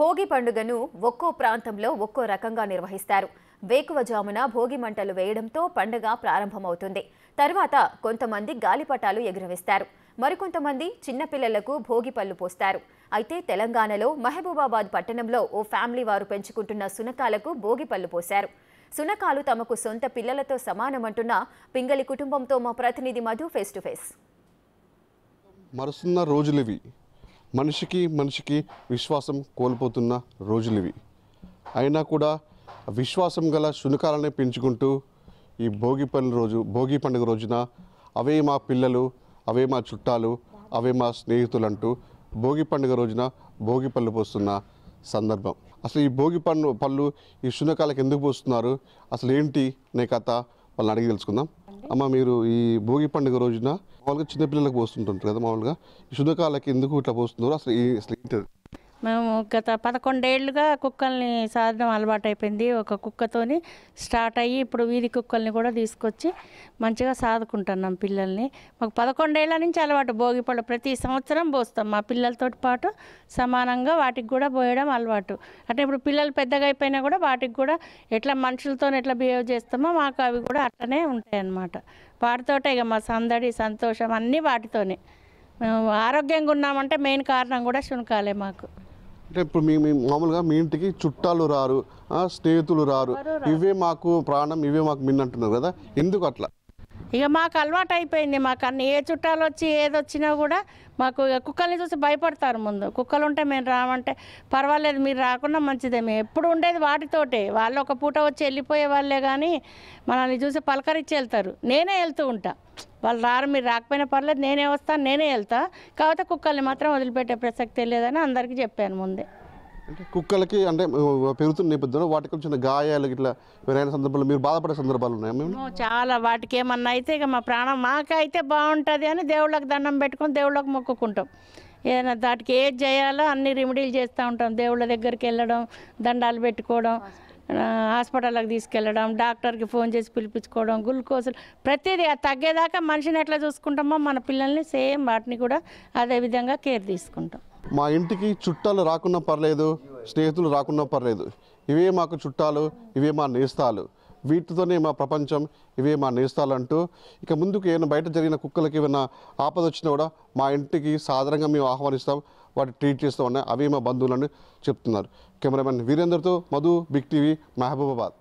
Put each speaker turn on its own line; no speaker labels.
భోగి పండుగను ఒక్కో ప్రాంతంలో ఒక్కో రకంగా నిర్వహిస్తారు వేకువజామున భోగి మంటలు వేయడంతో పండుగ ప్రారంభమవుతుంది తర్వాత కొంతమంది గాలిపటాలు ఎగురవేస్తారు మరికొంతమంది చిన్నపిల్లలకు భోగి పళ్ళు పోస్తారు అయితే తెలంగాణలో మహబూబాబాద్ పట్టణంలో ఓ ఫ్యామిలీ వారు పెంచుకుంటున్న సునకాలకు భోగి పళ్ళు పోశారు సునకాలు తమకు సొంత పిల్లలతో సమానమంటున్న పింగళి కుటుంబంతో మా ప్రతినిధి మధు ఫేస్ టు ఫేస్
మరుస్తున్న రోజులివి మనిషికి మనిషికి విశ్వాసం కోల్పోతున్న రోజులు ఇవి అయినా కూడా విశ్వాసం గల శునకాలనే పెంచుకుంటూ ఈ భోగి పండుగ రోజు భోగి పండుగ రోజున అవే మా పిల్లలు అవే మా చుట్టాలు అవే మా స్నేహితులు అంటూ భోగి పండుగ రోజున భోగి పళ్ళు పోస్తున్న సందర్భం అసలు ఈ భోగి పండు పళ్ళు ఈ శునకాలకు ఎందుకు పోస్తున్నారు అసలు ఏంటి నే కథ వాళ్ళని అడిగి తెలుసుకుందాం అమ్మ మీరు ఈ భోగి పండుగ రోజున మామూలుగా చిన్నపిల్లలకు పోస్తుంటారు కదా మామూలుగా శుభకాలకి ఎందుకు ఇట్లా పోస్తున్నారు అసలు అసలు ఏంటి
మేము గత పదకొండేళ్లుగా కుక్కల్ని సాధనం అలవాటైపోయింది ఒక కుక్కతోని స్టార్ట్ అయ్యి ఇప్పుడు వీధి కుక్కల్ని కూడా తీసుకొచ్చి మంచిగా సాదుకుంటున్నాం పిల్లల్ని మాకు పదకొండేళ్ల నుంచి అలవాటు భోగిపళ్ళు ప్రతి సంవత్సరం పోస్తాం మా పిల్లలతో పాటు సమానంగా వాటికి కూడా పోయడం అలవాటు అంటే ఇప్పుడు పిల్లలు పెద్దగా అయిపోయినా కూడా వాటికి కూడా ఎట్లా మనుషులతో ఎట్లా బిహేవ్ చేస్తామో మాకు అవి కూడా అట్లనే ఉంటాయి అన్నమాట వాటితోటే ఇక మా సందడి సంతోషం అన్నీ వాటితోనే మేము ఆరోగ్యంగా ఉన్నామంటే మెయిన్ కారణం కూడా శునకాలే మాకు
అంటే ఇప్పుడు మీ మీ మామూలుగా మీ ఇంటికి చుట్టాలు రారు స్నేహితులు రారు ఇవే మాకు ప్రాణం ఇవే మాకు మిన్నంటున్నారు కదా ఎందుకు అట్లా
ఇక మాకు అలవాటు అయిపోయింది మాకు అన్ని ఏ చుట్టాలు వచ్చి ఏది వచ్చినా కూడా మాకు కుక్కల్ని చూసి భయపడతారు ముందు కుక్కలు ఉంటే మేము రామంటే పర్వాలేదు మీరు రాకుండా మంచిదే మేము ఎప్పుడు ఉండేది వాటితోటే వాళ్ళు ఒక పూట వచ్చి వెళ్ళిపోయే వాళ్ళే కానీ మనల్ని చూసి పలకరించి వెళ్తారు నేనే వెళ్తూ ఉంటా వాళ్ళు రారు మీరు రాకపోయినా పర్లేదు నేనే వస్తాను నేనే వెళ్తా కాకపోతే కుక్కల్ని మాత్రం వదిలిపెట్టే ప్రసక్తి లేదని అందరికీ చెప్పాను ముందే
కుక్కలకి అంటే పెరుగుతున్న నేపథ్యంలో వాటికి వచ్చిన గాయాలు ఇట్లా ఎవరైనా సందర్భాలు మీరు బాధపడే సందర్భాలు ఉన్నాయా మేము
చాలా వాటికి ఏమన్నా అయితే ఇక మా ప్రాణం మాకైతే బాగుంటుంది అని దేవుళ్ళకి దండం పెట్టుకొని దేవుళ్ళకి మొక్కుకుంటాం ఏదైనా దాటికి ఏది చేయాలో అన్ని రెమెడీలు చేస్తూ ఉంటాం దేవుళ్ళ దగ్గరికి వెళ్ళడం దండాలు పెట్టుకోవడం హాస్పిటల్కి తీసుకెళ్ళడం డాక్టర్కి ఫోన్ చేసి పిలిపించుకోవడం గ్లూకోజ్లు ప్రతిదీ తగ్గేదాకా మనిషిని ఎట్లా చూసుకుంటామో మన పిల్లల్ని సేమ్ వాటిని కూడా అదే విధంగా కేర్ తీసుకుంటాం
మా ఇంటికి చుట్టాలు రాకున్నా పర్లేదు స్నేహితులు రాకున్నా పర్లేదు ఇవే మాకు చుట్టాలు ఇవే మా నేస్తాలు వీటితోనే మా ప్రపంచం ఇవే మా నేస్తాలంటూ ఇక ముందుకు ఏమైనా బయట జరిగిన కుక్కలకి ఏమైనా ఆపద వచ్చినా కూడా మా ఇంటికి సాధారణంగా మేము ఆహ్వానిస్తాం వాటి ట్రీట్ చేస్తూ ఉన్నాయి అవి మా బంధువులను చెప్తున్నారు కెమెరామెన్ వీరేందర్తో మధు బిగ్ టీవీ మహబూబాబాద్